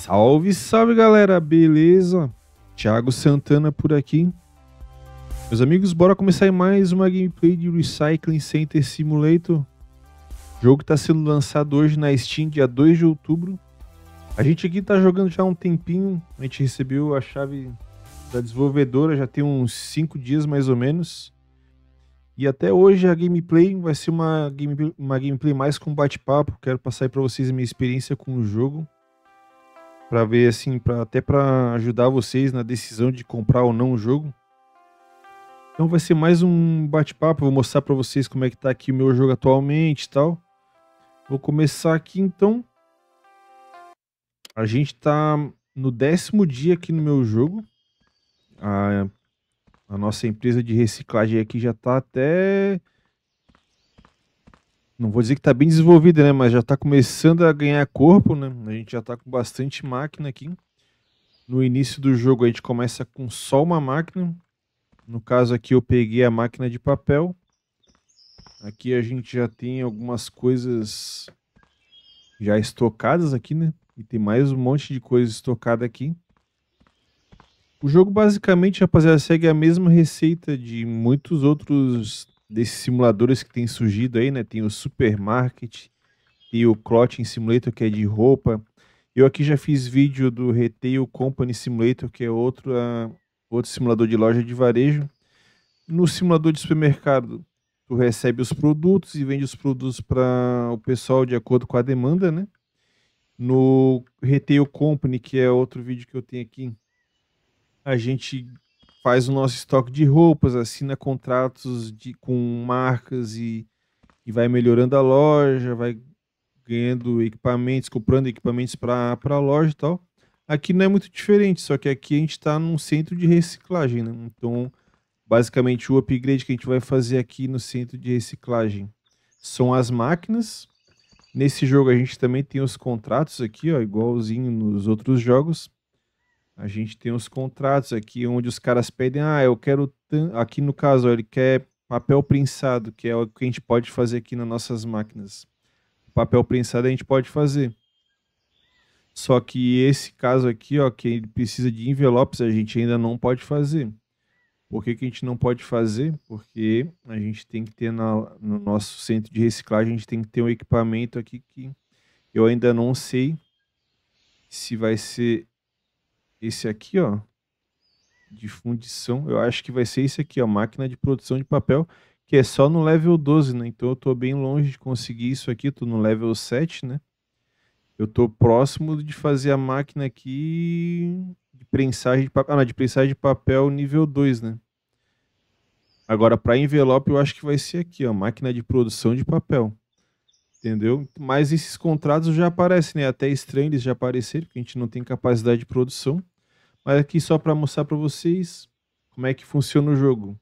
Salve, salve galera, beleza? Thiago Santana por aqui. Meus amigos, bora começar mais uma gameplay de Recycling Center Simulator. O jogo está sendo lançado hoje na Steam, dia 2 de outubro. A gente aqui está jogando já há um tempinho, a gente recebeu a chave da desenvolvedora já tem uns 5 dias mais ou menos. E até hoje a gameplay vai ser uma, game, uma gameplay mais com bate-papo. Quero passar para vocês a minha experiência com o jogo para ver assim, pra, até para ajudar vocês na decisão de comprar ou não o jogo. Então vai ser mais um bate-papo, vou mostrar para vocês como é que tá aqui o meu jogo atualmente e tal. Vou começar aqui então. A gente tá no décimo dia aqui no meu jogo. A, a nossa empresa de reciclagem aqui já tá até não vou dizer que está bem desenvolvida, né? Mas já está começando a ganhar corpo, né? A gente já está com bastante máquina aqui. No início do jogo a gente começa com só uma máquina. No caso aqui eu peguei a máquina de papel. Aqui a gente já tem algumas coisas já estocadas aqui, né? E tem mais um monte de coisa estocada aqui. O jogo basicamente, rapaziada, segue a mesma receita de muitos outros desses simuladores que tem surgido aí, né? Tem o Supermarket e o Clotting Simulator, que é de roupa. Eu aqui já fiz vídeo do Retail Company Simulator, que é outro, uh, outro simulador de loja de varejo. No simulador de supermercado, tu recebe os produtos e vende os produtos para o pessoal de acordo com a demanda, né? No Retail Company, que é outro vídeo que eu tenho aqui, a gente faz o nosso estoque de roupas, assina contratos de, com marcas e, e vai melhorando a loja, vai ganhando equipamentos, comprando equipamentos para a loja e tal. Aqui não é muito diferente, só que aqui a gente está num centro de reciclagem, né? Então, basicamente, o upgrade que a gente vai fazer aqui no centro de reciclagem são as máquinas. Nesse jogo a gente também tem os contratos aqui, ó, igualzinho nos outros jogos. A gente tem uns contratos aqui onde os caras pedem, ah, eu quero. Aqui no caso, ele quer papel prensado, que é o que a gente pode fazer aqui nas nossas máquinas. Papel prensado a gente pode fazer. Só que esse caso aqui, ó, que ele precisa de envelopes, a gente ainda não pode fazer. Por que, que a gente não pode fazer? Porque a gente tem que ter na, no nosso centro de reciclagem, a gente tem que ter um equipamento aqui que eu ainda não sei se vai ser esse aqui, ó, de fundição, eu acho que vai ser esse aqui, ó, máquina de produção de papel, que é só no level 12, né? Então eu tô bem longe de conseguir isso aqui, tô no level 7, né? Eu tô próximo de fazer a máquina aqui de prensagem de papel, ah, não, de prensagem de papel nível 2, né? Agora para envelope eu acho que vai ser aqui, ó, máquina de produção de papel. Entendeu? Mas esses contratos já aparecem, né? Até estranho eles já aparecerem, porque a gente não tem capacidade de produção. Mas aqui só para mostrar para vocês como é que funciona o jogo.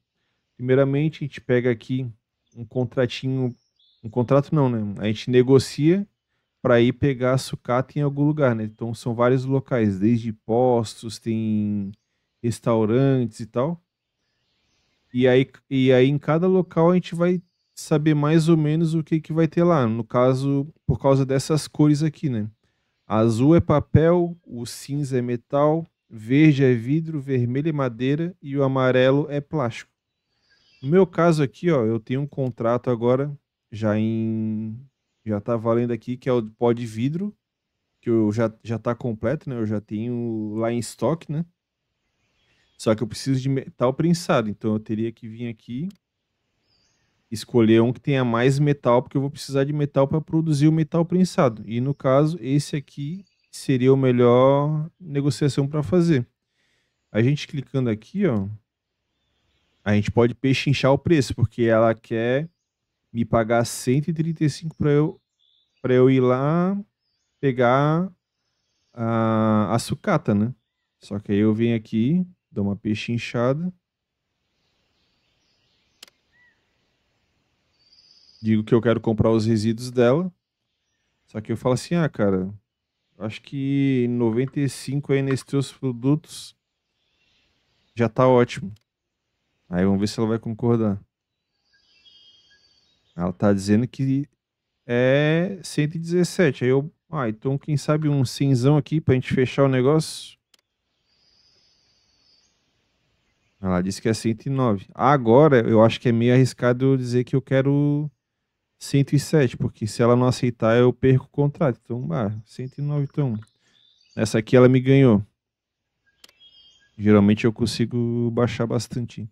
Primeiramente, a gente pega aqui um contratinho, um contrato não, né? A gente negocia para ir pegar a sucata em algum lugar, né? Então são vários locais, desde postos, tem restaurantes e tal. E aí, e aí em cada local a gente vai saber mais ou menos o que, que vai ter lá. No caso, por causa dessas cores aqui, né? Azul é papel, o cinza é metal, Verde é vidro, vermelho é madeira e o amarelo é plástico. No meu caso aqui, ó, eu tenho um contrato agora já em já tá valendo aqui que é o pó de vidro, que eu já já tá completo, né? Eu já tenho lá em estoque, né? Só que eu preciso de metal prensado, então eu teria que vir aqui escolher um que tenha mais metal, porque eu vou precisar de metal para produzir o metal prensado. E no caso, esse aqui seria a melhor negociação para fazer. A gente clicando aqui, ó, a gente pode pechinchar o preço, porque ela quer me pagar 135 para eu para eu ir lá pegar a, a sucata, né? Só que aí eu venho aqui, dou uma pechinchada. Digo que eu quero comprar os resíduos dela. Só que eu falo assim: "Ah, cara, Acho que 95 aí nesses teus produtos já tá ótimo. Aí vamos ver se ela vai concordar. Ela tá dizendo que é 117. Aí eu. Ah, então quem sabe um cinzão aqui pra gente fechar o negócio? Ela disse que é 109. Agora eu acho que é meio arriscado eu dizer que eu quero 107, porque se ela não aceitar, eu perco o contrato. Então, ah, 109, então. Essa aqui ela me ganhou. Geralmente eu consigo baixar bastante.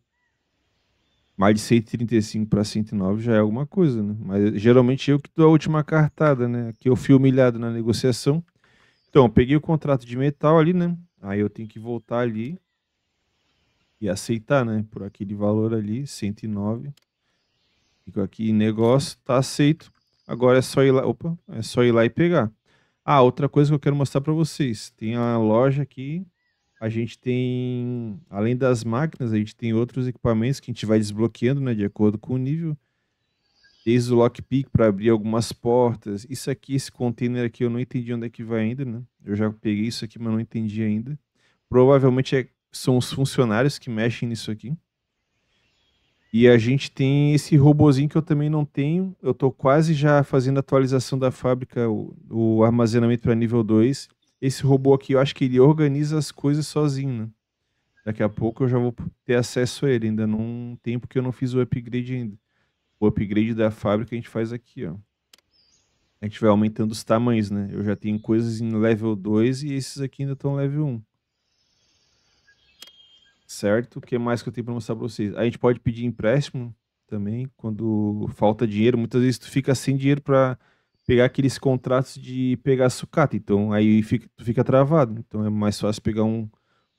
Mais de 135 para 109 já é alguma coisa, né? Mas geralmente eu que dou a última cartada, né? Que eu fui humilhado na negociação. Então, eu peguei o contrato de metal ali, né? Aí eu tenho que voltar ali e aceitar, né? Por aquele valor ali, 109. Clico aqui em negócio, tá aceito. Agora é só ir lá, opa, é só ir lá e pegar. Ah, outra coisa que eu quero mostrar para vocês. Tem a loja aqui, a gente tem, além das máquinas, a gente tem outros equipamentos que a gente vai desbloqueando, né, de acordo com o nível. Desde o lockpick para abrir algumas portas. Isso aqui, esse container aqui, eu não entendi onde é que vai ainda, né? Eu já peguei isso aqui, mas não entendi ainda. Provavelmente é, são os funcionários que mexem nisso aqui. E a gente tem esse robozinho que eu também não tenho. Eu estou quase já fazendo a atualização da fábrica, o, o armazenamento para nível 2. Esse robô aqui, eu acho que ele organiza as coisas sozinho, né? Daqui a pouco eu já vou ter acesso a ele. Ainda não tem porque eu não fiz o upgrade ainda. O upgrade da fábrica a gente faz aqui, ó. A gente vai aumentando os tamanhos, né? Eu já tenho coisas em level 2 e esses aqui ainda estão level 1. Certo? O que mais que eu tenho para mostrar para vocês? A gente pode pedir empréstimo também quando falta dinheiro. Muitas vezes tu fica sem dinheiro para pegar aqueles contratos de pegar sucata. Então aí fica, tu fica travado. Então é mais fácil pegar um,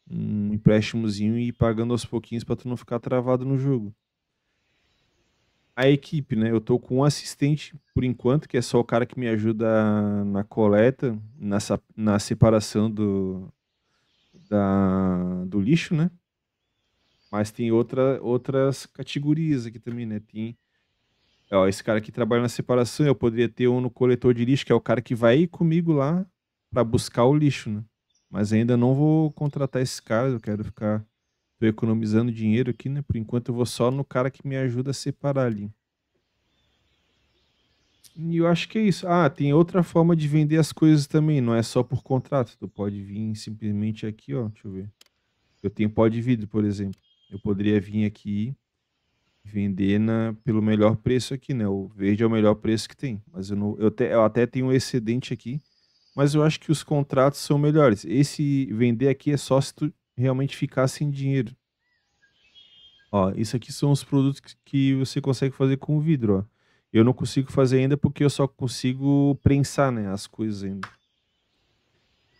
um empréstimozinho e ir pagando aos pouquinhos para tu não ficar travado no jogo. A equipe, né? Eu tô com um assistente por enquanto, que é só o cara que me ajuda na coleta, na, na separação do, da, do lixo, né? Mas tem outra, outras categorias aqui também, né? Tem. Ó, esse cara que trabalha na separação, eu poderia ter um no coletor de lixo, que é o cara que vai comigo lá para buscar o lixo, né? Mas ainda não vou contratar esse cara. eu quero ficar. Tô economizando dinheiro aqui, né? Por enquanto eu vou só no cara que me ajuda a separar ali. E eu acho que é isso. Ah, tem outra forma de vender as coisas também, não é só por contrato. Tu pode vir simplesmente aqui, ó. Deixa eu ver. Eu tenho pó de vidro, por exemplo. Eu poderia vir aqui vender na, pelo melhor preço aqui, né? O verde é o melhor preço que tem. Mas eu, não, eu, te, eu até tenho um excedente aqui, mas eu acho que os contratos são melhores. Esse vender aqui é só se tu realmente ficar sem dinheiro. Ó, isso aqui são os produtos que, que você consegue fazer com vidro, ó. Eu não consigo fazer ainda porque eu só consigo prensar, né, as coisas ainda.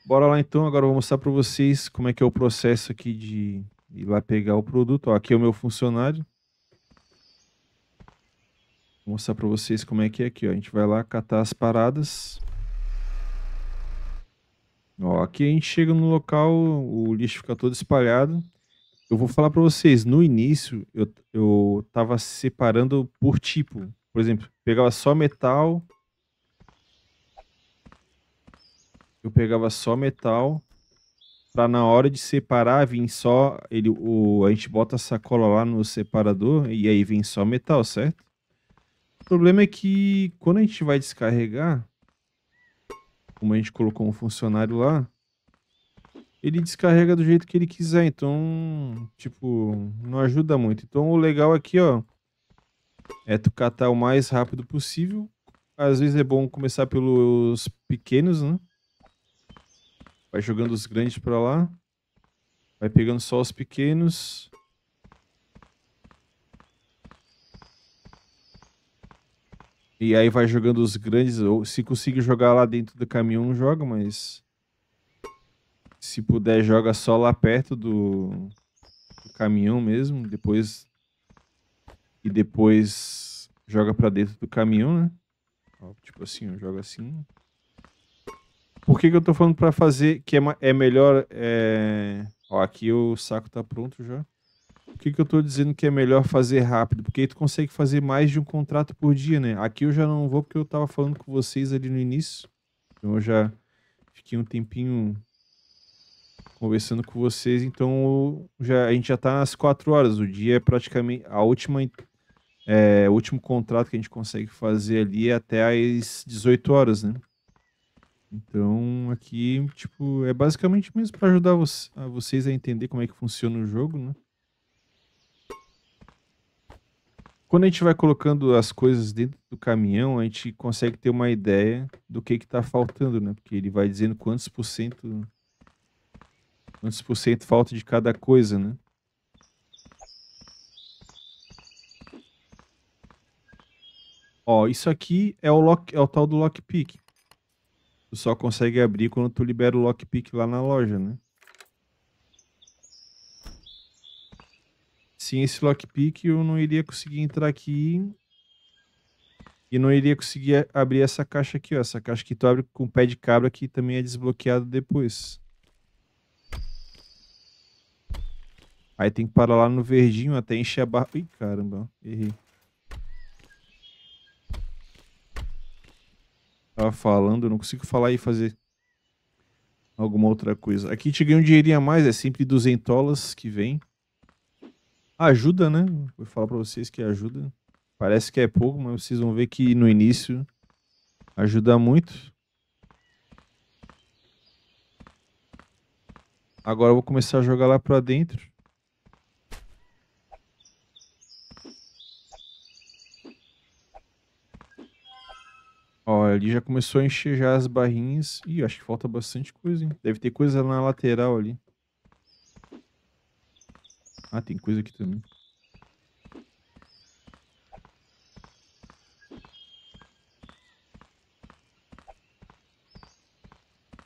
Bora lá então, agora eu vou mostrar para vocês como é que é o processo aqui de ir lá pegar o produto. Ó, aqui é o meu funcionário. Vou mostrar para vocês como é que é aqui. Ó. A gente vai lá catar as paradas. Ó, aqui a gente chega no local, o lixo fica todo espalhado. Eu vou falar para vocês, no início eu, eu tava separando por tipo. Por exemplo, pegava só metal. Eu pegava só metal para na hora de separar vir só ele o a gente bota a sacola lá no separador e aí vem só metal, certo? O problema é que quando a gente vai descarregar, como a gente colocou um funcionário lá, ele descarrega do jeito que ele quiser, então, tipo, não ajuda muito. Então o legal aqui, ó, é tu catar o mais rápido possível. Às vezes é bom começar pelos pequenos, né? Vai jogando os grandes para lá. Vai pegando só os pequenos. E aí vai jogando os grandes. Ou se conseguir jogar lá dentro do caminhão, não joga, mas. Se puder, joga só lá perto do, do caminhão mesmo. Depois. E depois joga para dentro do caminhão, né? Ó, tipo assim, joga assim. Por que, que eu tô falando para fazer que é, é melhor. É... Ó, aqui o saco tá pronto já. Por que, que eu tô dizendo que é melhor fazer rápido? Porque aí tu consegue fazer mais de um contrato por dia, né? Aqui eu já não vou porque eu tava falando com vocês ali no início. Então eu já fiquei um tempinho conversando com vocês. Então já, a gente já tá nas quatro horas. O dia é praticamente a última é, o último contrato que a gente consegue fazer ali é até às 18 horas, né? Então, aqui, tipo, é basicamente mesmo para ajudar a vocês a entender como é que funciona o jogo, né? Quando a gente vai colocando as coisas dentro do caminhão, a gente consegue ter uma ideia do que que tá faltando, né? Porque ele vai dizendo quantos por cento quantos por cento falta de cada coisa, né? Ó, isso aqui é o, lock, é o tal do lockpick. Tu só consegue abrir quando tu libera o lockpick lá na loja, né? Sem esse lockpick eu não iria conseguir entrar aqui e não iria conseguir abrir essa caixa aqui, ó. Essa caixa que tu abre com o pé de cabra que também é desbloqueado depois. Aí tem que parar lá no verdinho até encher a barra. Ih, caramba, errei. tava falando, eu não consigo falar e fazer alguma outra coisa. Aqui cheguei ganha um dinheirinho a mais, é sempre duzentolas que vem. Ajuda, né? Vou falar para vocês que ajuda. Parece que é pouco, mas vocês vão ver que no início ajuda muito. Agora eu vou começar a jogar lá para dentro. Ó, ali já começou a encher já as barrinhas. Ih, acho que falta bastante coisa, hein? Deve ter coisa na lateral ali. Ah, tem coisa aqui também.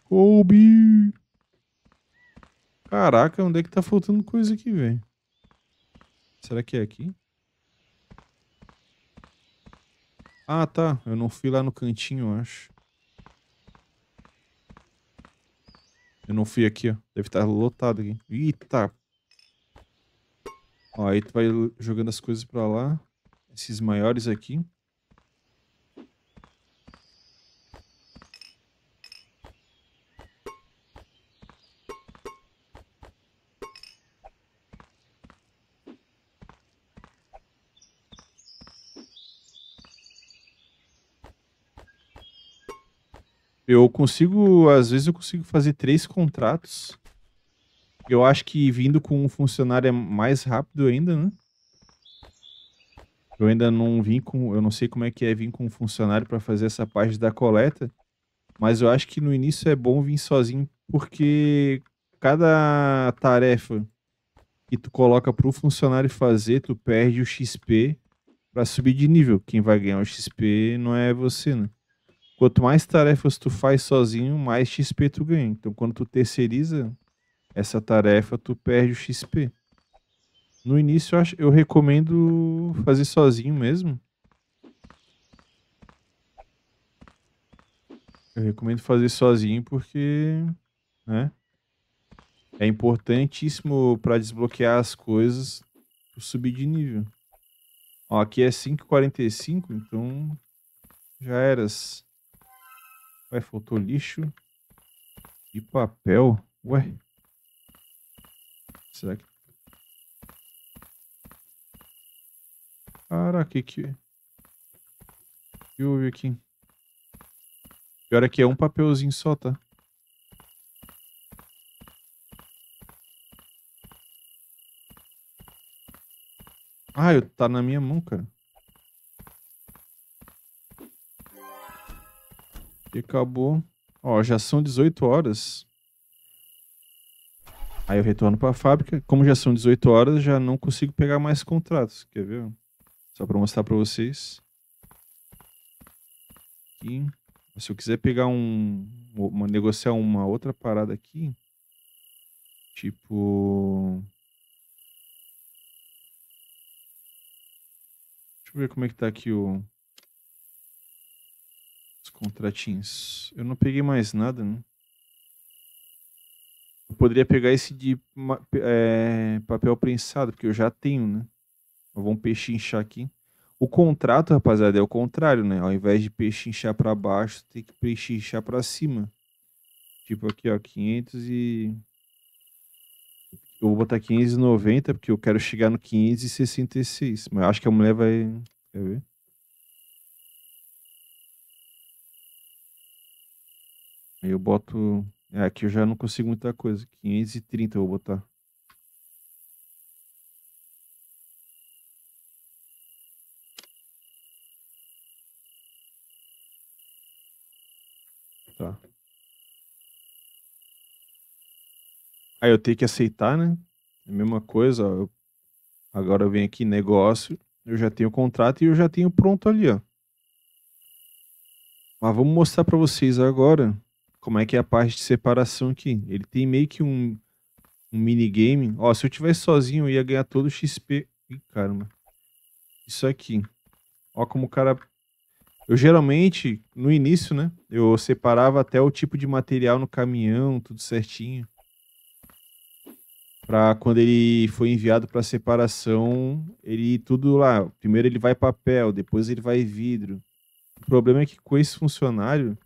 Colby! Caraca, onde é que tá faltando coisa aqui, velho? Será que é aqui? Ah, tá. Eu não fui lá no cantinho, acho. Eu não fui aqui, ó. Deve estar tá lotado aqui. Eita! Ó, aí tu vai jogando as coisas pra lá. Esses maiores aqui. Eu consigo, às vezes eu consigo fazer três contratos. Eu acho que vindo com um funcionário é mais rápido ainda, né? Eu ainda não vim com, eu não sei como é que é vir com um funcionário para fazer essa parte da coleta, mas eu acho que no início é bom vir sozinho porque cada tarefa que tu coloca para o funcionário fazer, tu perde o XP para subir de nível. Quem vai ganhar o XP não é você, né? Quanto mais tarefas tu faz sozinho, mais XP tu ganha. Então, quando tu terceiriza essa tarefa, tu perde o XP. No início, eu, acho, eu recomendo fazer sozinho mesmo. Eu recomendo fazer sozinho porque, né? É importantíssimo para desbloquear as coisas, subir de nível. Ó, aqui é 5,45, então já eras. Ué, faltou lixo e papel. Ué. Será que. Cara, que que. que houve aqui? Pior é que é um papelzinho só, tá? Ah, eu, tá na minha mão, cara. E acabou. Ó, já são 18 horas. Aí eu retorno para a fábrica. Como já são 18 horas, já não consigo pegar mais contratos. Quer ver? Só para mostrar para vocês. Aqui. Se eu quiser pegar um, uma, negociar uma outra parada aqui, tipo, deixa eu ver como é que tá aqui o os contratinhos. Eu não peguei mais nada, né? Eu poderia pegar esse de é, papel prensado, porque eu já tenho, né? Vamos pechinchar aqui. O contrato, rapaziada, é o contrário, né? Ao invés de pechinchar para baixo, tem que pechinchar para cima. Tipo aqui, ó, 500 e... Eu vou botar 590, porque eu quero chegar no 566. Mas acho que a mulher vai... Quer ver? Aí eu boto. É, aqui eu já não consigo muita coisa. 530 eu vou botar. Tá. Aí eu tenho que aceitar, né? É a mesma coisa, ó, agora eu venho aqui negócio, eu já tenho o contrato e eu já tenho pronto ali, ó. Mas vamos mostrar para vocês agora como é que é a parte de separação aqui. Ele tem meio que um, um minigame. Ó, se eu tivesse sozinho, eu ia ganhar todo o XP. Ih, caramba. Isso aqui. Ó como o cara... Eu geralmente, no início, né, eu separava até o tipo de material no caminhão, tudo certinho. Pra quando ele foi enviado para separação, ele tudo lá. Primeiro ele vai papel, depois ele vai vidro. O problema é que com esse funcionário,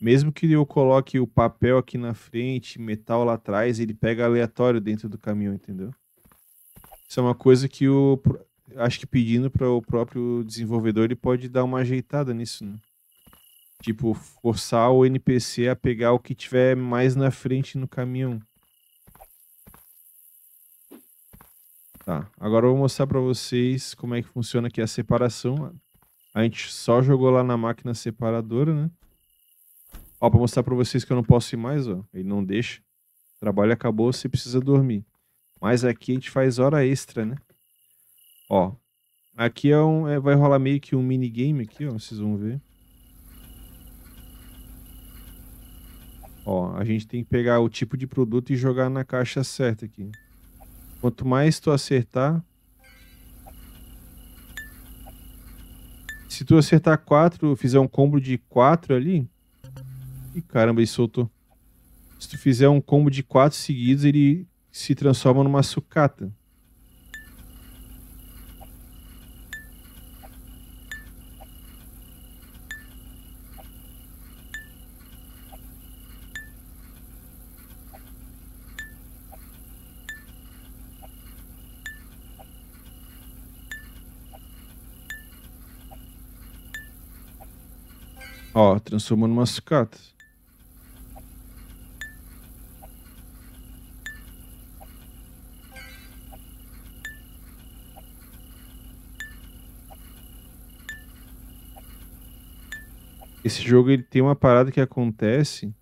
mesmo que eu coloque o papel aqui na frente, metal lá atrás, ele pega aleatório dentro do caminhão, entendeu? Isso é uma coisa que o acho que pedindo para o próprio desenvolvedor ele pode dar uma ajeitada nisso, né? Tipo, forçar o NPC a pegar o que tiver mais na frente no caminhão. Tá, agora eu vou mostrar para vocês como é que funciona aqui a separação. A gente só jogou lá na máquina separadora, né? Ó, pra mostrar pra vocês que eu não posso ir mais, ó. Ele não deixa. O trabalho acabou, você precisa dormir. Mas aqui a gente faz hora extra, né? Ó. Aqui é um, é, vai rolar meio que um minigame aqui, ó. Vocês vão ver. Ó, a gente tem que pegar o tipo de produto e jogar na caixa certa aqui. Quanto mais tu acertar... Se tu acertar quatro, fizer um combo de quatro ali, e caramba, isso soltou. Se tu fizer um combo de quatro seguidos, ele se transforma numa sucata. Ó, transformou numa sucata. esse jogo ele tem uma parada que acontece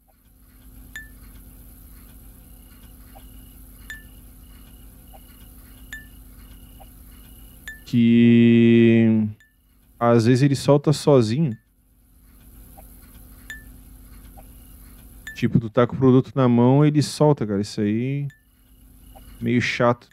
que às vezes ele solta sozinho. Tipo, tu tá com o produto na mão, ele solta, cara. Isso aí é meio chato.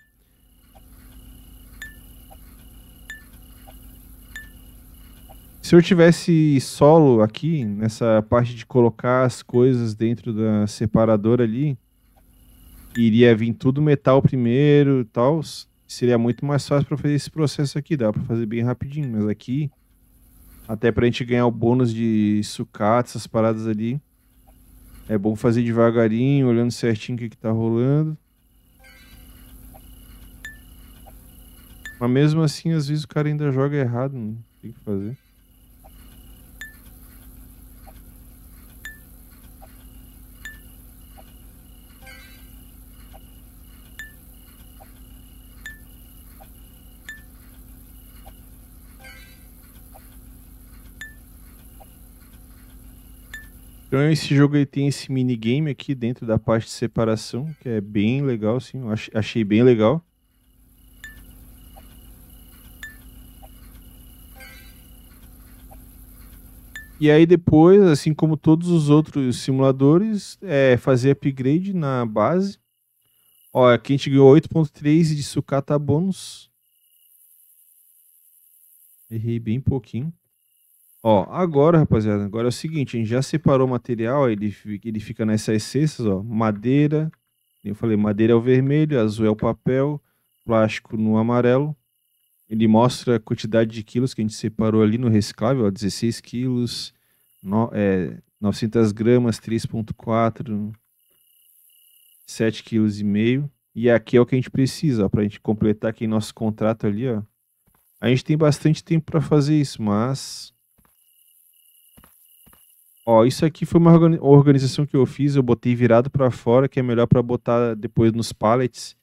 Se eu tivesse solo aqui, nessa parte de colocar as coisas dentro da separadora ali, iria vir tudo metal primeiro e tal. Seria muito mais fácil para fazer esse processo aqui, dá para fazer bem rapidinho, mas aqui, até pra gente ganhar o bônus de sucata, essas paradas ali, é bom fazer devagarinho, olhando certinho o que, está tá rolando. Mas mesmo assim, às vezes o cara ainda joga errado, não tem tem que fazer. Então esse jogo ele tem esse minigame aqui dentro da parte de separação, que é bem legal, sim. Eu achei bem legal. E aí depois, assim como todos os outros simuladores, é fazer upgrade na base. Ó, aqui a gente ganhou 8.3 de sucata bônus. Errei bem pouquinho. Ó, agora, rapaziada, agora é o seguinte, a gente já separou o material, ele, ele fica nessas cestas, ó, madeira, eu falei, madeira é o vermelho, azul é o papel, plástico no amarelo. Ele mostra a quantidade de quilos que a gente separou ali no reciclável, ó, 16 quilos, no, é, 900 gramas, 3.4, 7,5 kg. E aqui é o que a gente precisa, para a gente completar aqui nosso contrato ali, ó. A gente tem bastante tempo para fazer isso, mas Ó, isso aqui foi uma organização que eu fiz, eu botei virado para fora, que é melhor para botar depois nos pallets.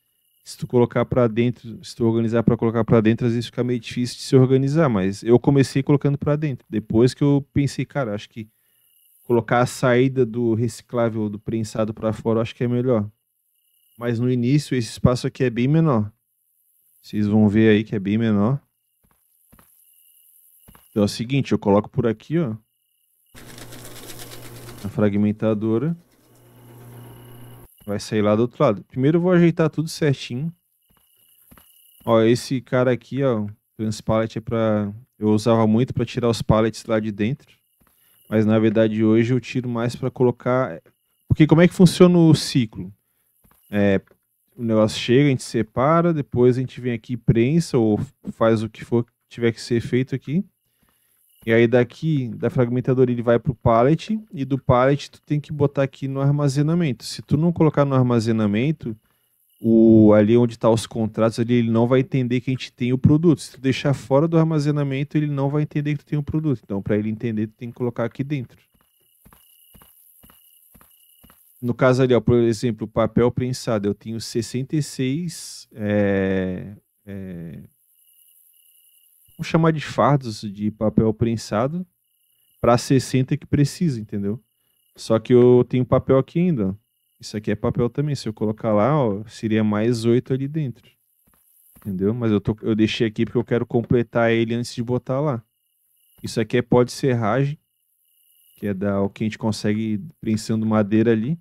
Se tu colocar para dentro, se tu organizar para colocar para dentro, às vezes fica meio difícil de se organizar, mas eu comecei colocando para dentro. Depois que eu pensei, cara, acho que colocar a saída do reciclável do prensado para fora, acho que é melhor. Mas no início esse espaço aqui é bem menor. Vocês vão ver aí que é bem menor. Então é o seguinte, eu coloco por aqui, ó a fragmentadora. Vai sair lá do outro lado. Primeiro eu vou ajeitar tudo certinho. Ó, esse cara aqui, ó, Trans Pallet é para Eu usava muito para tirar os pallets lá de dentro. Mas na verdade hoje eu tiro mais para colocar... Porque como é que funciona o ciclo? É, o negócio chega, a gente separa, depois a gente vem aqui prensa ou faz o que for que tiver que ser feito aqui. E aí daqui, da fragmentadora, ele vai pro pallet, e do pallet tu tem que botar aqui no armazenamento. Se tu não colocar no armazenamento, o, ali onde tá os contratos, ali ele não vai entender que a gente tem o produto. Se tu deixar fora do armazenamento, ele não vai entender que tu tem o produto. Então, para ele entender, tu tem que colocar aqui dentro. No caso ali, ó, por exemplo, papel prensado, eu tenho 66 é, é, vamos chamar de fardos de papel prensado para 60 que precisa, entendeu? Só que eu tenho papel aqui ainda. Isso aqui é papel também. Se eu colocar lá, ó, seria mais 8 ali dentro. Entendeu? Mas eu, tô, eu deixei aqui porque eu quero completar ele antes de botar lá. Isso aqui é pó de serragem, que é da, o que a gente consegue prensando madeira ali.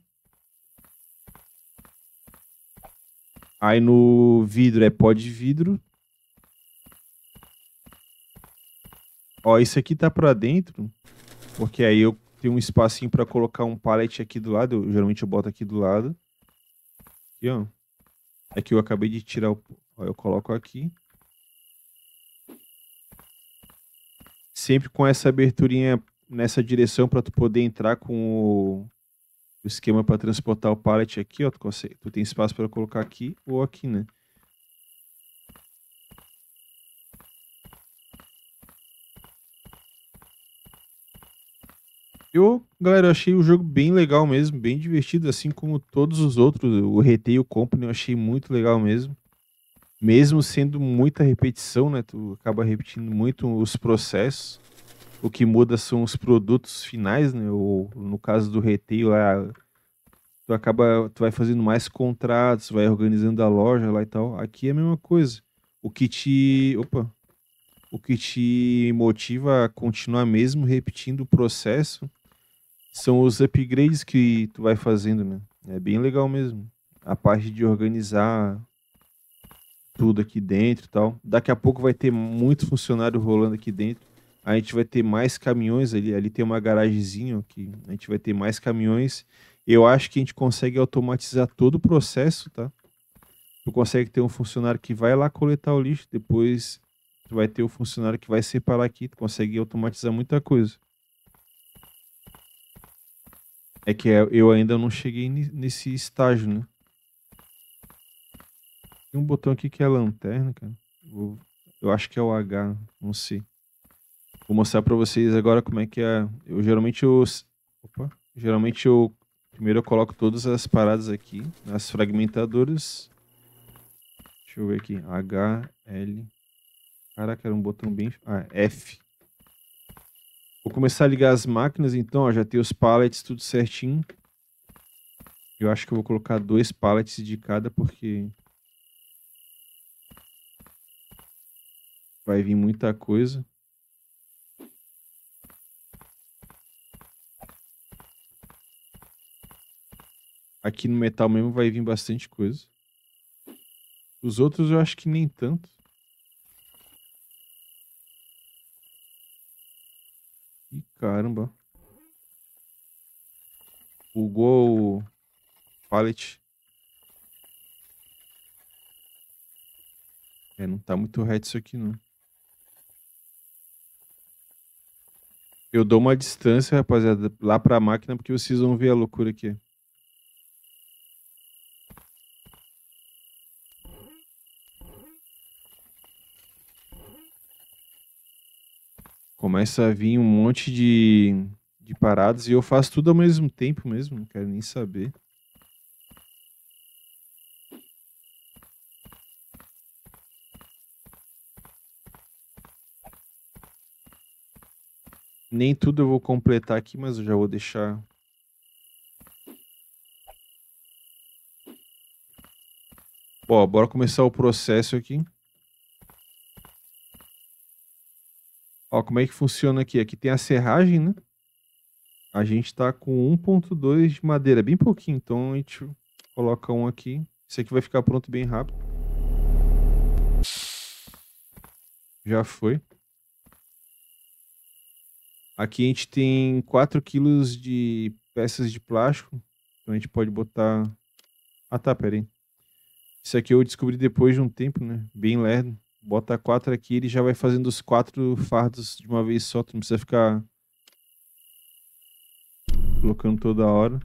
Aí no vidro é pó de vidro, Ó, isso aqui tá pra dentro, porque aí eu tenho um espacinho pra colocar um pallet aqui do lado. Eu, geralmente eu boto aqui do lado. Aqui, ó. É que eu acabei de tirar o... Ó, eu coloco aqui. Sempre com essa aberturinha nessa direção para tu poder entrar com o, o esquema para transportar o pallet aqui, ó. Tu, consegue, tu tem espaço para colocar aqui ou aqui, né? Eu, galera, eu achei o jogo bem legal mesmo, bem divertido, assim como todos os outros. O Retei o Company eu achei muito legal mesmo. Mesmo sendo muita repetição, né? Tu acaba repetindo muito os processos. O que muda são os produtos finais, né? Ou, no caso do Retail, lá, tu acaba, tu vai fazendo mais contratos, vai organizando a loja lá e tal. Aqui é a mesma coisa. O que te. Opa! O que te motiva a continuar mesmo repetindo o processo são os upgrades que tu vai fazendo, né É bem legal mesmo. A parte de organizar tudo aqui dentro e tal. Daqui a pouco vai ter muito funcionário rolando aqui dentro. A gente vai ter mais caminhões ali. Ali tem uma garagemzinha que a gente vai ter mais caminhões. Eu acho que a gente consegue automatizar todo o processo, tá? Tu consegue ter um funcionário que vai lá coletar o lixo, depois tu vai ter o um funcionário que vai separar aqui. Tu consegue automatizar muita coisa. É que é, eu ainda não cheguei nesse estágio, né? Tem um botão aqui que é lanterna, cara. Vou... Eu acho que é o H, não sei. Vou mostrar pra vocês agora como é que é. Eu geralmente eu. Opa! Geralmente eu. Primeiro eu coloco todas as paradas aqui, nas fragmentadoras. Deixa eu ver aqui. H, L. Caraca, era um botão bem. Ah, F. Vou começar a ligar as máquinas, então, ó, já tem os pallets tudo certinho. Eu acho que eu vou colocar dois pallets de cada, porque... Vai vir muita coisa. Aqui no metal mesmo vai vir bastante coisa. Os outros eu acho que nem tanto. E caramba. O gol, pallet. É, não tá muito reto isso aqui, não. Eu dou uma distância, rapaziada, lá pra máquina, porque vocês vão ver a loucura aqui. começa a vir um monte de, de paradas e eu faço tudo ao mesmo tempo mesmo, não quero nem saber. Nem tudo eu vou completar aqui, mas eu já vou deixar bora começar o processo aqui. Ó, como é que funciona aqui? Aqui tem a serragem, né? A gente tá com 1.2 de madeira, bem pouquinho. Então a gente coloca um aqui. Isso aqui vai ficar pronto bem rápido. Já foi. Aqui a gente tem 4 quilos de peças de plástico. Então a gente pode botar... Ah tá, pera aí. Isso aqui eu descobri depois de um tempo, né? Bem lerdo bota quatro aqui, ele já vai fazendo os quatro fardos de uma vez só, tu não precisa ficar colocando toda hora.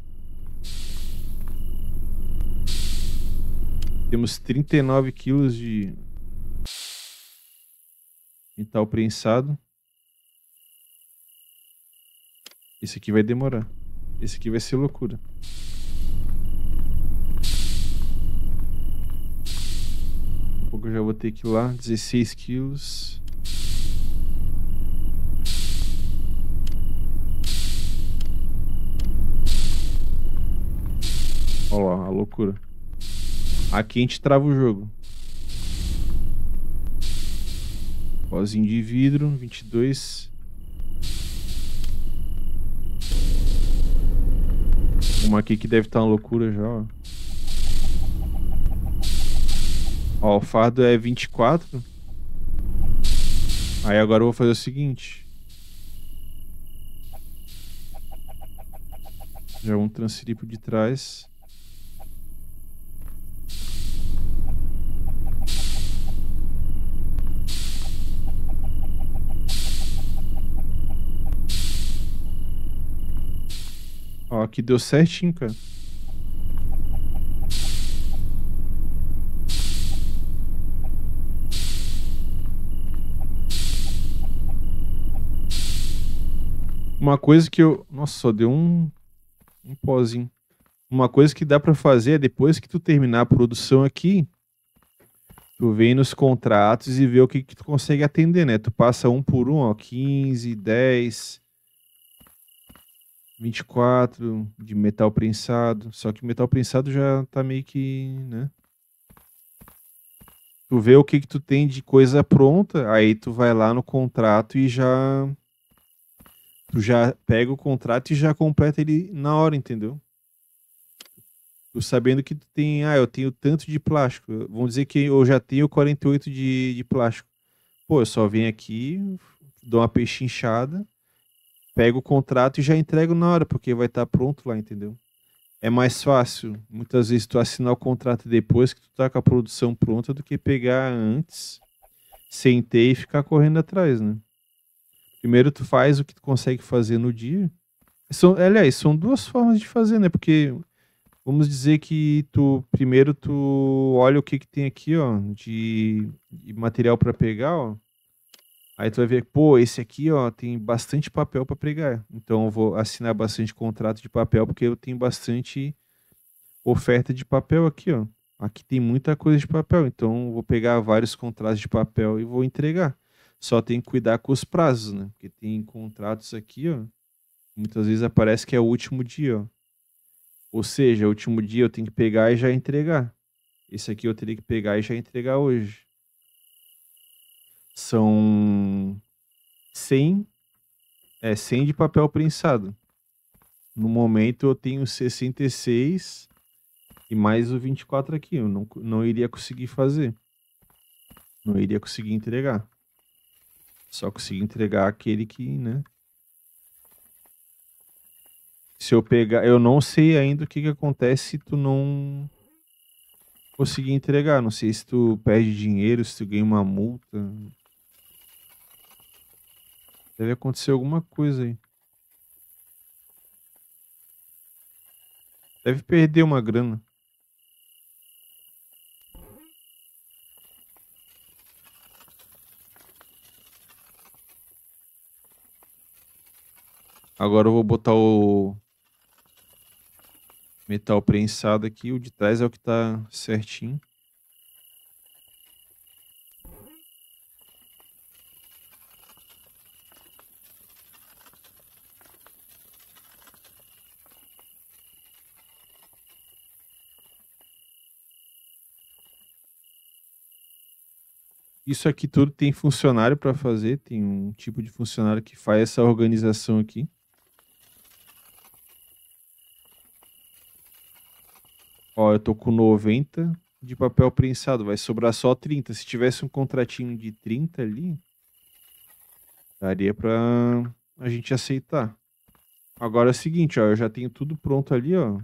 Temos 39 quilos de metal prensado. Esse aqui vai demorar. Esse aqui vai ser loucura. pouco eu já vou ter que ir lá. 16 quilos. Olha lá, a loucura. Aqui a gente trava o jogo. Pozinho de vidro, 22. Uma aqui que deve estar tá uma loucura já, ó. Ó, o fardo é 24. Aí agora eu vou fazer o seguinte. Já vamos transferir por de trás. Ó, aqui deu certinho, cara. uma coisa que eu. Nossa, só deu um, um pozinho. Uma coisa que dá para fazer é depois que tu terminar a produção aqui, tu vem nos contratos e vê o que, que tu consegue atender, né? Tu passa um por um, ó, 15, 10, 24 de metal prensado. Só que metal prensado já tá meio que, né? Tu vê o que, que tu tem de coisa pronta, aí tu vai lá no contrato e já já pega o contrato e já completa ele na hora, entendeu? Tu sabendo que tu tem, ah, eu tenho tanto de plástico. Vamos dizer que eu já tenho 48 de, de plástico. Pô, eu só venho aqui, dou uma pechinchada, pego o contrato e já entrego na hora, porque vai estar tá pronto lá, entendeu? É mais fácil, muitas vezes, tu assinar o contrato depois que tu tá com a produção pronta do que pegar antes, sentei e ficar correndo atrás, né? Primeiro tu faz o que tu consegue fazer no dia. São, aliás, são duas formas de fazer, né? Porque vamos dizer que tu primeiro tu olha o que que tem aqui, ó, de, de material para pegar, ó. Aí tu vai ver, pô, esse aqui, ó, tem bastante papel para pregar. Então eu vou assinar bastante contrato de papel porque eu tenho bastante oferta de papel aqui, ó. Aqui tem muita coisa de papel, então eu vou pegar vários contratos de papel e vou entregar. Só tem que cuidar com os prazos, né? Porque tem contratos aqui, ó. Muitas vezes aparece que é o último dia, ó. Ou seja, é o último dia eu tenho que pegar e já entregar. Esse aqui eu teria que pegar e já entregar hoje. São 100, é 100 de papel prensado. No momento eu tenho 66 e mais o 24 aqui. Eu não, não iria conseguir fazer. Não iria conseguir entregar. Só consigo entregar aquele que, né? Se eu pegar, eu não sei ainda o que que acontece se tu não conseguir entregar. Não sei se tu perde dinheiro, se tu ganha uma multa. Deve acontecer alguma coisa aí. Deve perder uma grana. Agora eu vou botar o metal prensado aqui. O de trás é o que tá certinho. Isso aqui tudo tem funcionário para fazer, tem um tipo de funcionário que faz essa organização aqui. Ó, eu tô com 90 de papel prensado, vai sobrar só 30. Se tivesse um contratinho de 30 ali, daria pra a gente aceitar. Agora é o seguinte, ó, eu já tenho tudo pronto ali, ó.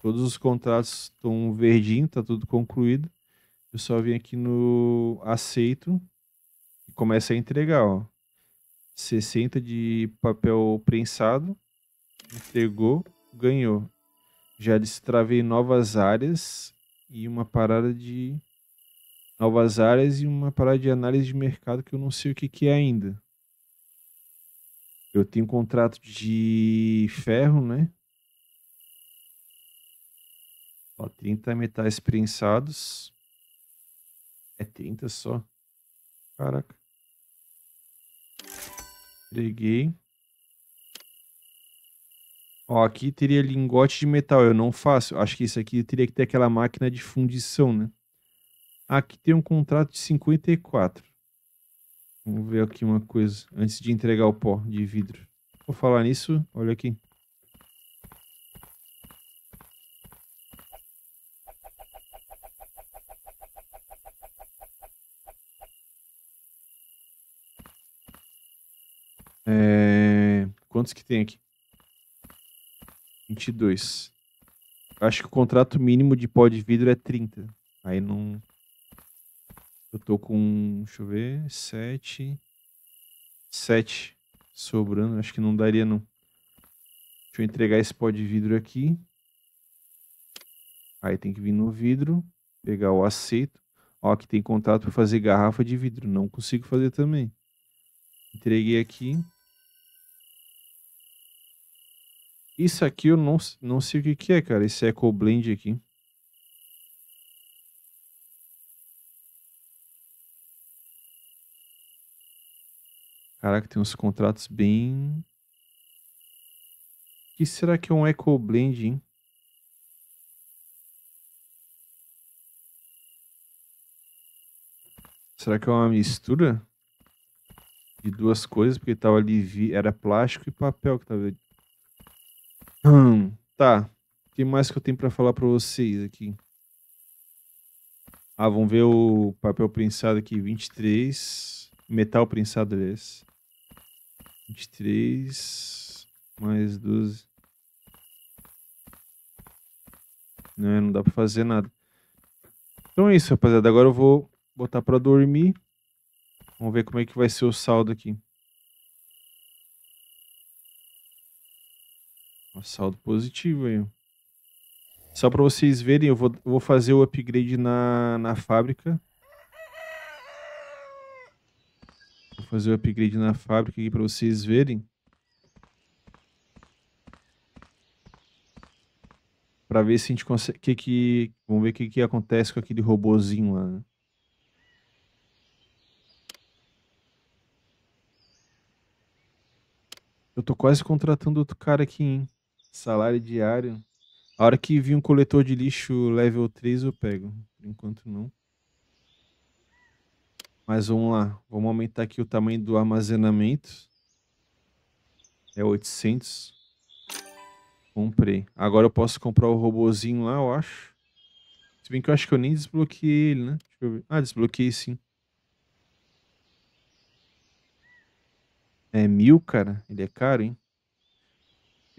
Todos os contratos estão verdinho, tá tudo concluído. Eu só vim aqui no aceito e começa a entregar, ó. 60 de papel prensado, entregou, ganhou já destravei novas áreas e uma parada de novas áreas e uma parada de análise de mercado que eu não sei o que, que é ainda. Eu tenho um contrato de ferro, né? Ó, 30 metais prensados. É 30 só. Caraca. Entreguei. Ó, aqui teria lingote de metal, eu não faço. Acho que isso aqui teria que ter aquela máquina de fundição, né? Aqui tem um contrato de 54. Vamos ver aqui uma coisa, antes de entregar o pó de vidro. Vou falar nisso, olha aqui. É... Quantos que tem aqui? 22. Acho que o contrato mínimo de pó de vidro é 30. Aí não. Eu tô com. Deixa eu ver. 7. 7 sobrando. Acho que não daria, não. Deixa eu entregar esse pó de vidro aqui. Aí tem que vir no vidro. Pegar o aceito. Ó, que tem contato para fazer garrafa de vidro. Não consigo fazer também. Entreguei aqui. Isso aqui eu não, não sei o que, que é, cara. Esse Eco Blend aqui. Caraca, tem uns contratos bem... O que será que é um Eco Blend, hein? Será que é uma mistura de duas coisas? Porque tava ali, era plástico e papel que tava Hum, tá. O que mais que eu tenho para falar para vocês aqui? Ah, vamos ver o papel prensado aqui, 23. Metal prensado, aliás. 23 mais 12. Não, não dá para fazer nada. Então é isso, rapaziada. Agora eu vou botar para dormir. Vamos ver como é que vai ser o saldo aqui. saldo positivo aí. Só para vocês verem, eu vou, eu vou fazer o upgrade na, na fábrica. Vou fazer o upgrade na fábrica aqui para vocês verem. Para ver se a gente consegue... Que, que, vamos ver o que, que acontece com aquele robozinho lá. Né? Eu tô quase contratando outro cara aqui, hein? Salário diário. A hora que vir um coletor de lixo level 3 eu pego. Por enquanto não. Mas vamos lá. Vamos aumentar aqui o tamanho do armazenamento. É 800. Comprei. Agora eu posso comprar o robozinho lá, eu acho. Se bem que eu acho que eu nem desbloqueei ele, né? Deixa eu ver. Ah, desbloqueei sim. É mil, cara. Ele é caro, hein?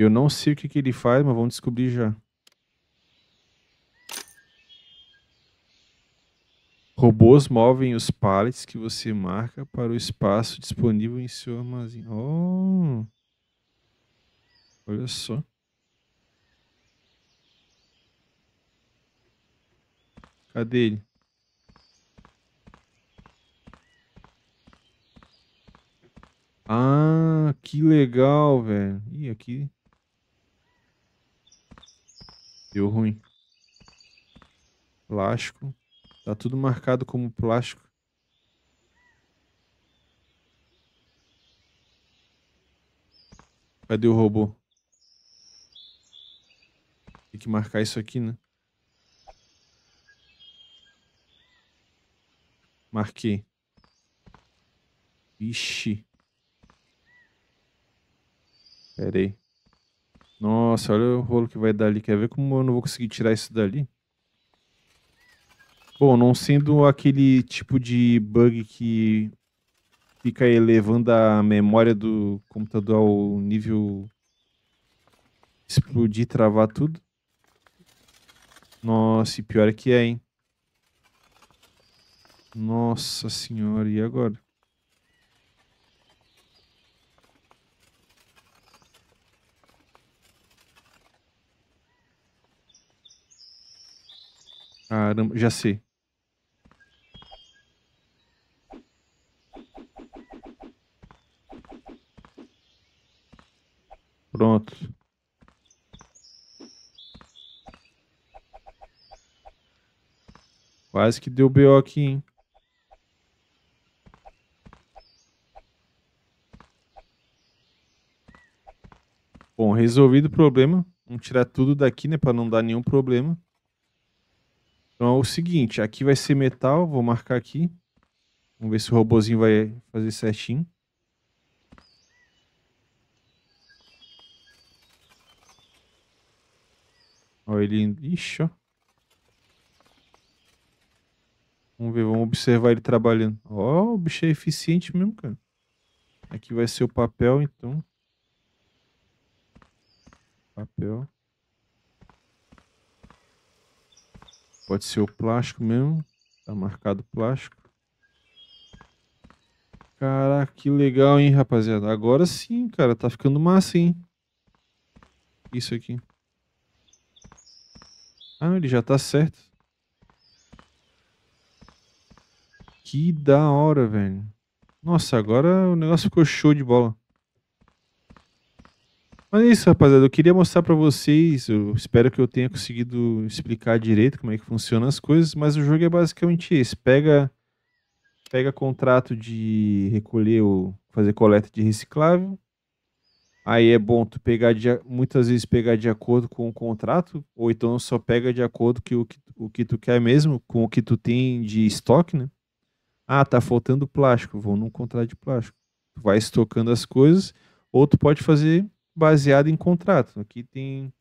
Eu não sei o que, que ele faz, mas vamos descobrir já. Robôs movem os pallets que você marca para o espaço disponível em seu armazém. Oh! Olha só. Cadê ele? Ah, que legal, velho. Ih, aqui Deu ruim. Plástico. Tá tudo marcado como plástico. Cadê o robô? Tem que marcar isso aqui, né? Marquei. Ixi. Pera aí. Nossa, olha o rolo que vai dar ali. Quer ver como eu não vou conseguir tirar isso dali? Bom, não sendo aquele tipo de bug que fica elevando a memória do computador ao nível explodir, travar tudo. Nossa, e pior é que é, hein? Nossa senhora, e agora? Caramba, já sei. Pronto. Quase que deu BO aqui, hein? Bom, resolvido o problema. Vamos tirar tudo daqui, né? Para não dar nenhum problema. Então é o seguinte, aqui vai ser metal, vou marcar aqui. Vamos ver se o robozinho vai fazer certinho. Olha ele... Ixi, ó. Vamos ver, vamos observar ele trabalhando. Ó, o bicho é eficiente mesmo, cara. Aqui vai ser o papel, então. Papel. Pode ser o plástico mesmo. Tá marcado plástico. Caraca, que legal, hein, rapaziada. Agora sim, cara. Tá ficando massa, hein. Isso aqui. Ah, ele já tá certo. Que da hora, velho. Nossa, agora o negócio ficou show de bola. Mas é isso, rapaziada. Eu queria mostrar para vocês. Eu espero que eu tenha conseguido explicar direito como é que funcionam as coisas. Mas o jogo é basicamente esse: pega, pega contrato de recolher ou fazer coleta de reciclável. Aí é bom tu pegar de, muitas vezes pegar de acordo com o contrato, ou então só pega de acordo com o que, o que tu quer mesmo, com o que tu tem de estoque, né? Ah, tá faltando plástico, vou num contrato de plástico. Tu vai estocando as coisas, ou tu pode fazer baseado em contrato. Aqui tem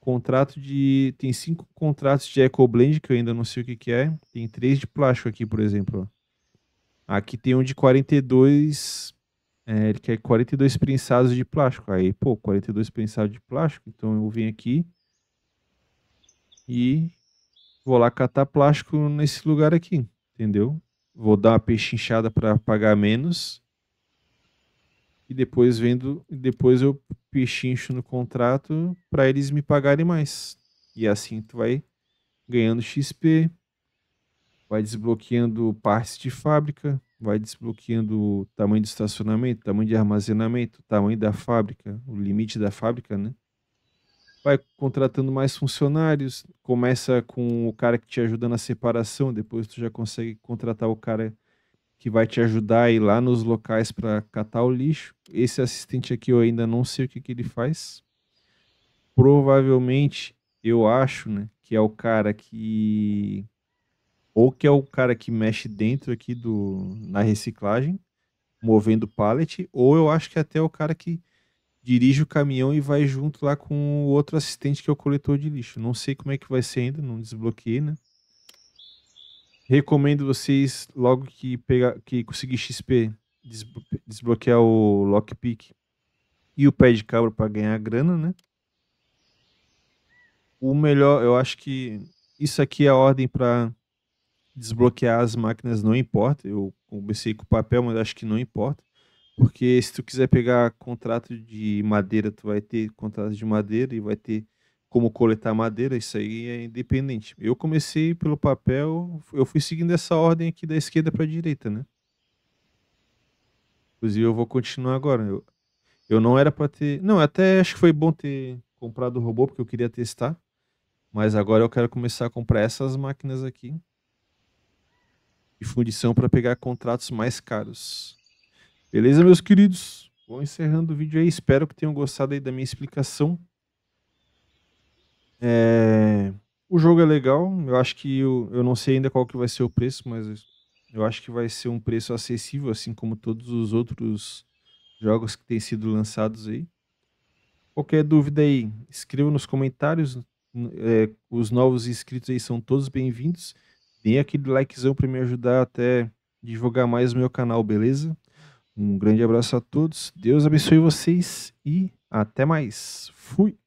contrato de. Tem cinco contratos de EcoBlend, que eu ainda não sei o que, que é. Tem três de plástico aqui, por exemplo. Aqui tem um de 42. É, ele quer 42 prensados de plástico. Aí, pô, 42 prensados de plástico. Então eu venho aqui e vou lá catar plástico nesse lugar aqui, entendeu? Vou dar uma pechinchada para pagar menos e depois vendo, depois eu pechincho no contrato para eles me pagarem mais. E assim tu vai ganhando XP, vai desbloqueando partes de fábrica, vai desbloqueando o tamanho do estacionamento, tamanho de armazenamento, tamanho da fábrica, o limite da fábrica, né? Vai contratando mais funcionários, começa com o cara que te ajuda na separação, depois tu já consegue contratar o cara que vai te ajudar a ir lá nos locais para catar o lixo. Esse assistente aqui eu ainda não sei o que, que ele faz. Provavelmente, eu acho, né, que é o cara que ou que é o cara que mexe dentro aqui do na reciclagem, movendo pallet, ou eu acho que é até é o cara que dirige o caminhão e vai junto lá com o outro assistente que é o coletor de lixo. Não sei como é que vai ser ainda, não desbloqueei, né? Recomendo vocês, logo que, pegar, que conseguir XP, desbloquear o lockpick e o pé de cabra para ganhar grana, né? O melhor, eu acho que isso aqui é a ordem para desbloquear as máquinas, não importa. Eu comecei com papel, mas acho que não importa. Porque se tu quiser pegar contrato de madeira, tu vai ter contrato de madeira e vai ter como coletar madeira, isso aí é independente. Eu comecei pelo papel, eu fui seguindo essa ordem aqui da esquerda para a direita, né? Inclusive eu vou continuar agora. Eu, eu não era para ter, não, até acho que foi bom ter comprado o robô porque eu queria testar, mas agora eu quero começar a comprar essas máquinas aqui de fundição para pegar contratos mais caros. Beleza, meus queridos? Vou encerrando o vídeo aí. Espero que tenham gostado aí da minha explicação. É... O jogo é legal, eu acho que eu, eu não sei ainda qual que vai ser o preço, mas eu acho que vai ser um preço acessível, assim como todos os outros jogos que têm sido lançados aí. Qualquer dúvida aí, escreva nos comentários. É, os novos inscritos aí são todos bem-vindos. Deem aquele likezão para me ajudar até divulgar mais o meu canal, beleza? Um grande abraço a todos. Deus abençoe vocês e até mais. Fui!